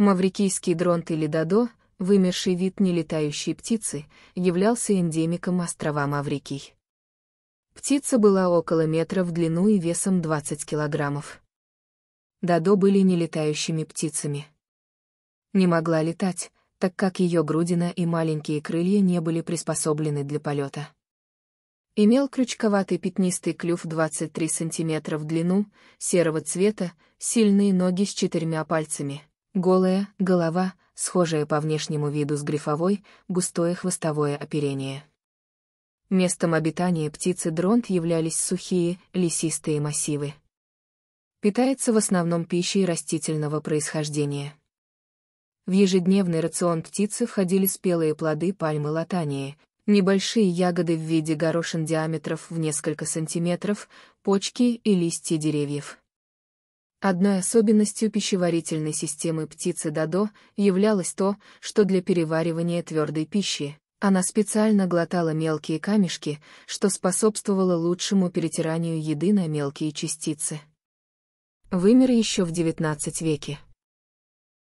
Маврикийский дронт или дадо, вымерший вид нелетающей птицы, являлся эндемиком острова Маврикий. Птица была около метра в длину и весом 20 килограммов. Дадо были нелетающими птицами. Не могла летать, так как ее грудина и маленькие крылья не были приспособлены для полета. Имел крючковатый пятнистый клюв 23 сантиметра в длину, серого цвета, сильные ноги с четырьмя пальцами, Голая, голова, схожая по внешнему виду с грифовой, густое хвостовое оперение. Местом обитания птицы дронт являлись сухие, лесистые массивы. Питается в основном пищей растительного происхождения. В ежедневный рацион птицы входили спелые плоды пальмы латании, небольшие ягоды в виде горошин диаметров в несколько сантиметров, почки и листья деревьев. Одной особенностью пищеварительной системы птицы Дадо являлось то, что для переваривания твердой пищи она специально глотала мелкие камешки, что способствовало лучшему перетиранию еды на мелкие частицы. Вымер еще в XIX веке.